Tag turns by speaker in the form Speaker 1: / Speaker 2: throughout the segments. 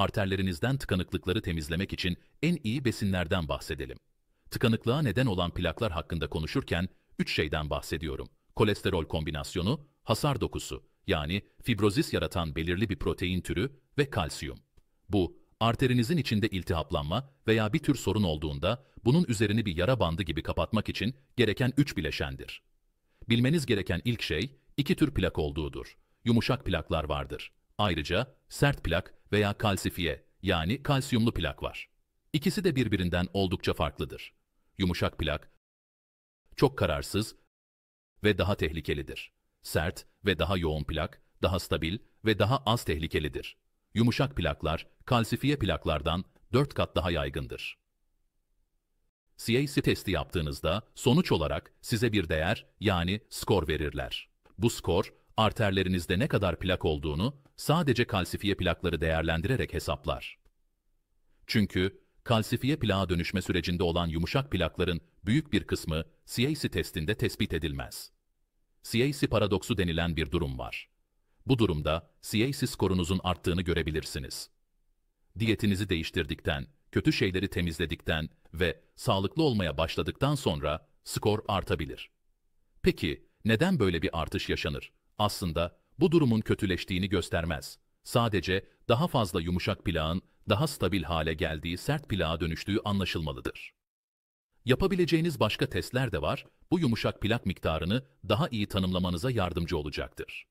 Speaker 1: Arterlerinizden tıkanıklıkları temizlemek için en iyi besinlerden bahsedelim. Tıkanıklığa neden olan plaklar hakkında konuşurken 3 şeyden bahsediyorum. Kolesterol kombinasyonu, hasar dokusu yani fibrozis yaratan belirli bir protein türü ve kalsiyum. Bu, arterinizin içinde iltihaplanma veya bir tür sorun olduğunda bunun üzerini bir yara bandı gibi kapatmak için gereken 3 bileşendir. Bilmeniz gereken ilk şey iki tür plak olduğudur. Yumuşak plaklar vardır. Ayrıca sert plak veya kalsifiye yani kalsiyumlu plak var. İkisi de birbirinden oldukça farklıdır. Yumuşak plak, çok kararsız ve daha tehlikelidir. Sert ve daha yoğun plak, daha stabil ve daha az tehlikelidir. Yumuşak plaklar, kalsifiye plaklardan 4 kat daha yaygındır. CAC testi yaptığınızda sonuç olarak size bir değer yani skor verirler. Bu skor, arterlerinizde ne kadar plak olduğunu sadece kalsifiye plakları değerlendirerek hesaplar. Çünkü kalsifiye plağa dönüşme sürecinde olan yumuşak plakların büyük bir kısmı CAC testinde tespit edilmez. CAC paradoksu denilen bir durum var. Bu durumda CAC skorunuzun arttığını görebilirsiniz. Diyetinizi değiştirdikten, kötü şeyleri temizledikten ve sağlıklı olmaya başladıktan sonra skor artabilir. Peki neden böyle bir artış yaşanır? Aslında bu durumun kötüleştiğini göstermez. Sadece daha fazla yumuşak plağın daha stabil hale geldiği sert plağa dönüştüğü anlaşılmalıdır. Yapabileceğiniz başka testler de var, bu yumuşak plak miktarını daha iyi tanımlamanıza yardımcı olacaktır.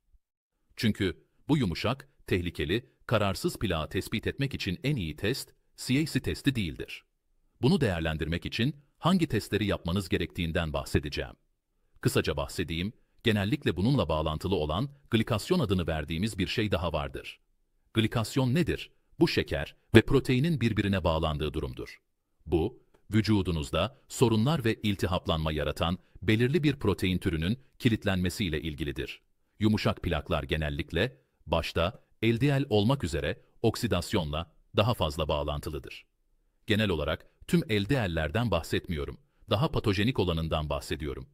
Speaker 1: Çünkü bu yumuşak, tehlikeli, kararsız plağı tespit etmek için en iyi test, CAC testi değildir. Bunu değerlendirmek için hangi testleri yapmanız gerektiğinden bahsedeceğim. Kısaca bahsedeyim, genellikle bununla bağlantılı olan glikasyon adını verdiğimiz bir şey daha vardır. Glikasyon nedir? Bu şeker ve proteinin birbirine bağlandığı durumdur. Bu, vücudunuzda sorunlar ve iltihaplanma yaratan belirli bir protein türünün kilitlenmesiyle ilgilidir. Yumuşak plaklar genellikle, başta LDL olmak üzere oksidasyonla daha fazla bağlantılıdır. Genel olarak tüm LDL'lerden bahsetmiyorum, daha patojenik olanından bahsediyorum.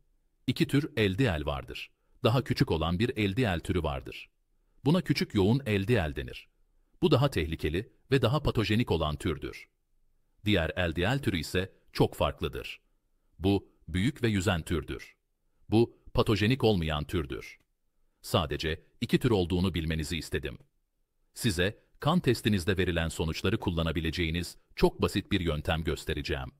Speaker 1: İki tür eldiel vardır. Daha küçük olan bir eldiel türü vardır. Buna küçük yoğun eldiel denir. Bu daha tehlikeli ve daha patojenik olan türdür. Diğer eldiel türü ise çok farklıdır. Bu büyük ve yüzen türdür. Bu patojenik olmayan türdür. Sadece iki tür olduğunu bilmenizi istedim. Size kan testinizde verilen sonuçları kullanabileceğiniz çok basit bir yöntem göstereceğim.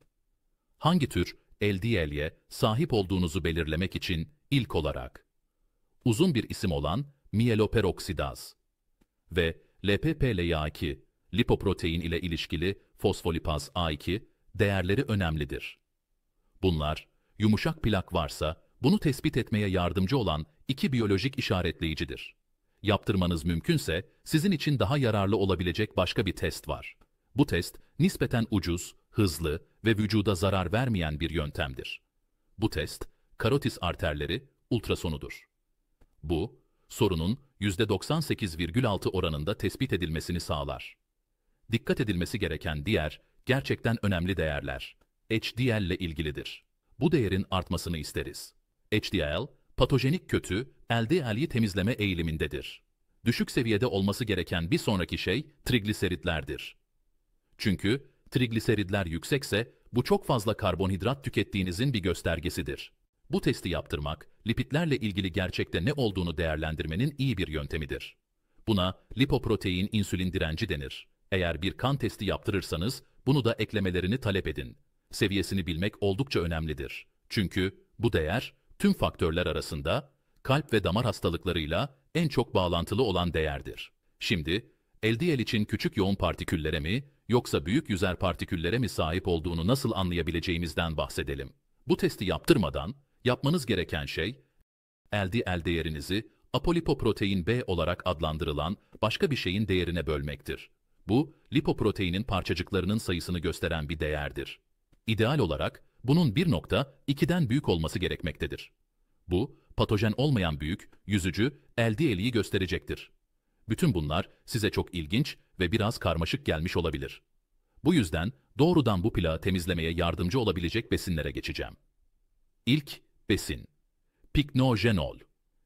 Speaker 1: Hangi tür Eldiel'ye sahip olduğunuzu belirlemek için ilk olarak uzun bir isim olan mieloperoksidaz ve LPPLA2, lipoprotein ile ilişkili fosfolipaz A2 değerleri önemlidir. Bunlar, yumuşak plak varsa bunu tespit etmeye yardımcı olan iki biyolojik işaretleyicidir. Yaptırmanız mümkünse sizin için daha yararlı olabilecek başka bir test var. Bu test nispeten ucuz, hızlı ve vücuda zarar vermeyen bir yöntemdir. Bu test, karotis arterleri ultrasonudur. Bu, sorunun %98,6 oranında tespit edilmesini sağlar. Dikkat edilmesi gereken diğer, gerçekten önemli değerler, HDL ile ilgilidir. Bu değerin artmasını isteriz. HDL, patojenik kötü, LDL'yi temizleme eğilimindedir. Düşük seviyede olması gereken bir sonraki şey trigliseritlerdir. Çünkü trigliseridler yüksekse bu çok fazla karbonhidrat tükettiğinizin bir göstergesidir. Bu testi yaptırmak, lipitlerle ilgili gerçekte ne olduğunu değerlendirmenin iyi bir yöntemidir. Buna lipoprotein insülin direnci denir. Eğer bir kan testi yaptırırsanız bunu da eklemelerini talep edin. Seviyesini bilmek oldukça önemlidir. Çünkü bu değer tüm faktörler arasında kalp ve damar hastalıklarıyla en çok bağlantılı olan değerdir. Şimdi, LDL için küçük yoğun partiküllere mi, yoksa büyük yüzer partiküllere mi sahip olduğunu nasıl anlayabileceğimizden bahsedelim. Bu testi yaptırmadan yapmanız gereken şey, LDL değerinizi apolipoprotein B olarak adlandırılan başka bir şeyin değerine bölmektir. Bu, lipoproteinin parçacıklarının sayısını gösteren bir değerdir. İdeal olarak bunun 1.2'den büyük olması gerekmektedir. Bu, patojen olmayan büyük, yüzücü, LDL'yi gösterecektir. Bütün bunlar size çok ilginç ve biraz karmaşık gelmiş olabilir. Bu yüzden doğrudan bu plağı temizlemeye yardımcı olabilecek besinlere geçeceğim. İlk besin. Piknojenol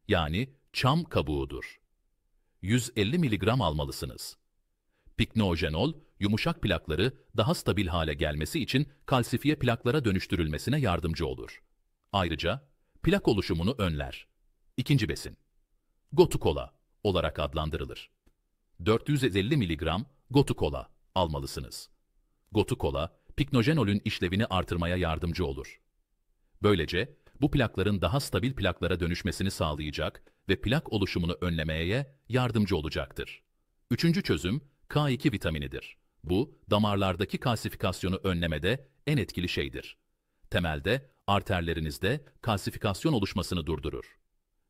Speaker 1: yani çam kabuğudur. 150 mg almalısınız. Piknojenol, yumuşak plakları daha stabil hale gelmesi için kalsifiye plaklara dönüştürülmesine yardımcı olur. Ayrıca plak oluşumunu önler. İkinci besin. gotukola. kola olarak adlandırılır. 450 mg gotukola almalısınız. Gotukola, piknojenolün işlevini artırmaya yardımcı olur. Böylece bu plakların daha stabil plaklara dönüşmesini sağlayacak ve plak oluşumunu önlemeye yardımcı olacaktır. Üçüncü çözüm K2 vitaminidir. Bu, damarlardaki kalsifikasyonu önlemede en etkili şeydir. Temelde, arterlerinizde kalsifikasyon oluşmasını durdurur.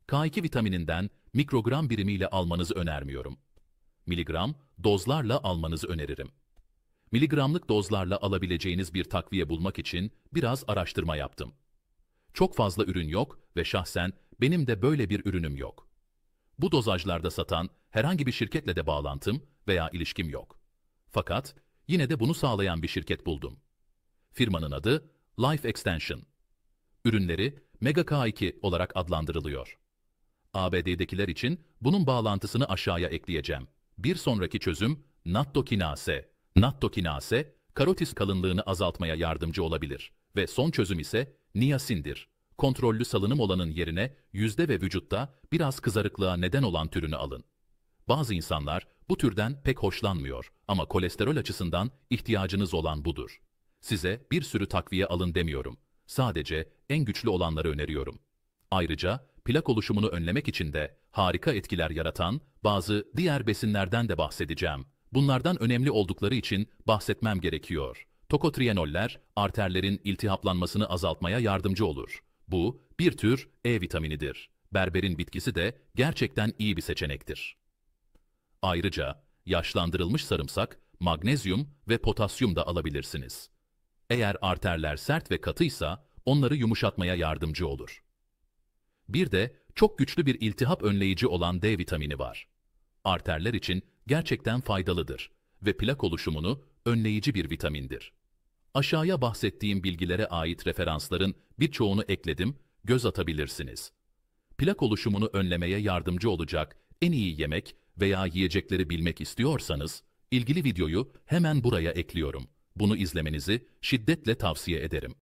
Speaker 1: K2 vitamininden mikrogram birimiyle almanızı önermiyorum. Miligram, dozlarla almanızı öneririm. Miligramlık dozlarla alabileceğiniz bir takviye bulmak için biraz araştırma yaptım. Çok fazla ürün yok ve şahsen benim de böyle bir ürünüm yok. Bu dozajlarda satan herhangi bir şirketle de bağlantım veya ilişkim yok. Fakat yine de bunu sağlayan bir şirket buldum. Firmanın adı Life Extension. Ürünleri Mega K2 olarak adlandırılıyor. ABD'dekiler için bunun bağlantısını aşağıya ekleyeceğim. Bir sonraki çözüm nattokinase. Nattokinase, karotis kalınlığını azaltmaya yardımcı olabilir. Ve son çözüm ise niasindir. Kontrollü salınım olanın yerine yüzde ve vücutta biraz kızarıklığa neden olan türünü alın. Bazı insanlar bu türden pek hoşlanmıyor ama kolesterol açısından ihtiyacınız olan budur. Size bir sürü takviye alın demiyorum. Sadece en güçlü olanları öneriyorum. Ayrıca plak oluşumunu önlemek için de harika etkiler yaratan bazı diğer besinlerden de bahsedeceğim. Bunlardan önemli oldukları için bahsetmem gerekiyor. Tokotrienoller, arterlerin iltihaplanmasını azaltmaya yardımcı olur. Bu, bir tür E vitaminidir. Berberin bitkisi de gerçekten iyi bir seçenektir. Ayrıca, yaşlandırılmış sarımsak, magnezyum ve potasyum da alabilirsiniz. Eğer arterler sert ve katıysa, onları yumuşatmaya yardımcı olur. Bir de çok güçlü bir iltihap önleyici olan D vitamini var. Arterler için gerçekten faydalıdır ve plak oluşumunu önleyici bir vitamindir. Aşağıya bahsettiğim bilgilere ait referansların birçoğunu ekledim, göz atabilirsiniz. Plak oluşumunu önlemeye yardımcı olacak en iyi yemek veya yiyecekleri bilmek istiyorsanız, ilgili videoyu hemen buraya ekliyorum. Bunu izlemenizi şiddetle tavsiye ederim.